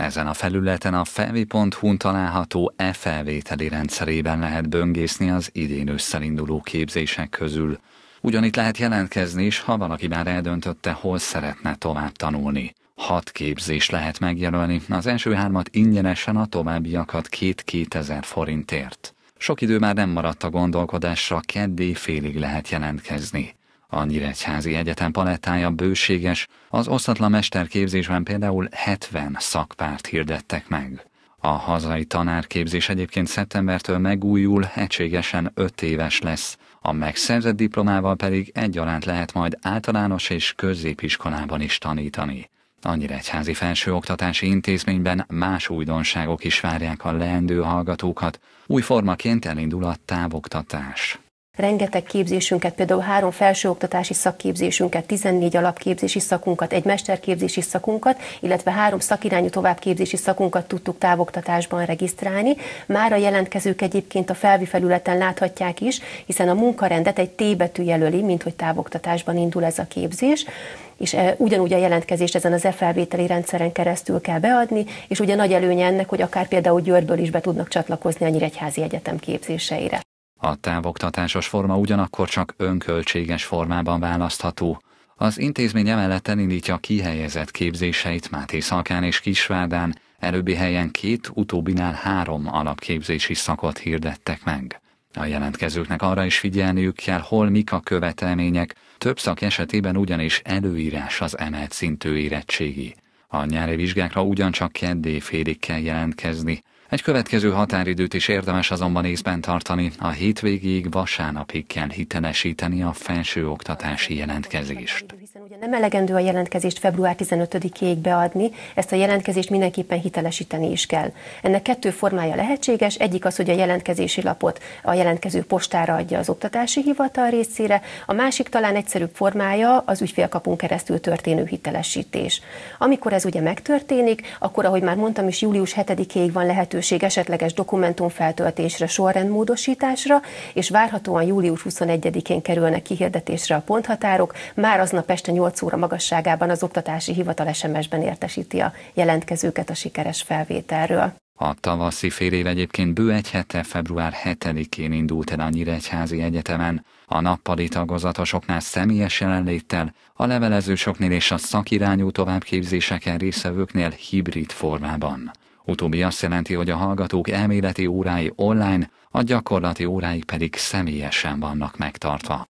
Ezen a felületen a felvihu található e-felvételi rendszerében lehet böngészni az idén összelinduló képzések közül. Ugyanitt lehet jelentkezni is, ha valaki már eldöntötte, hol szeretne tovább tanulni. Hat képzés lehet megjelölni, az első hármat ingyenesen, a továbbiakat két 2000 forintért. Sok idő már nem maradt a gondolkodásra, keddé félig lehet jelentkezni. A Nyíregyházi Egyetem palettája bőséges, az osztatlan mesterképzésben például 70 szakpárt hirdettek meg. A hazai tanárképzés egyébként szeptembertől megújul, egységesen 5 éves lesz, a megszerzett diplomával pedig egyaránt lehet majd általános és középiskolában is tanítani. A Nyíregyházi Felsőoktatási Intézményben más újdonságok is várják a leendő hallgatókat, új formaként elindul a távoktatás rengeteg képzésünket, például három felsőoktatási szakképzésünket, 14 alapképzési szakunkat, egy mesterképzési szakunkat, illetve három szakirányú továbbképzési szakunkat tudtuk távoktatásban regisztrálni. Már a jelentkezők egyébként a felvi felületen láthatják is, hiszen a munkarendet egy tébetű jelöli, mint hogy távoktatásban indul ez a képzés és e, ugyanúgy a jelentkezést ezen az e-felvételi rendszeren keresztül kell beadni, és ugye nagy előnye ennek, hogy akár például Győrből is be tudnak csatlakozni a Nyíregyházi Egyetem képzéseire. A távoktatásos forma ugyanakkor csak önköltséges formában választható. Az intézmény emellett elindítja kihelyezett képzéseit Máté Szalkán és Kisvárdán, előbbi helyen két, utóbbinál három alapképzési szakot hirdettek meg. A jelentkezőknek arra is figyelniük kell, hol mik a követelmények, több szak esetében ugyanis előírás az emelt szintű érettségi. A nyári vizsgákra ugyancsak keddé félig kell jelentkezni, egy következő határidőt is érdemes azonban észben tartani. A hétvégig vasárnapig kell hitelesíteni a felsőoktatási jelentkezést ugye nem elegendő a jelentkezést február 15-ig beadni, ezt a jelentkezést mindenképpen hitelesíteni is kell. Ennek kettő formája lehetséges, egyik az, hogy a jelentkezési lapot a jelentkező postára adja az oktatási hivatal részére, a másik talán egyszerűbb formája az ügyfélkapunk keresztül történő hitelesítés. Amikor ez ugye megtörténik, akkor, ahogy már mondtam is, július 7-ig van lehetőség esetleges dokumentum feltöltésre, sorrendmódosításra, és várhatóan július 21-én kerülnek kihirdetésre a ponthatárok, már aznap este 8 óra magasságában az oktatási hivatal SMS-ben értesíti a jelentkezőket a sikeres felvételről. A tavaszi fél év egyébként bő egy hete február 7-én indult el a Nyíregyházi Egyetemen. A nappali tagozatosoknál személyes jelenléttel, a levelezősoknél és a szakirányú továbbképzéseken részvevőknél hibrid formában. Utóbbi azt jelenti, hogy a hallgatók elméleti órái online, a gyakorlati órái pedig személyesen vannak megtartva.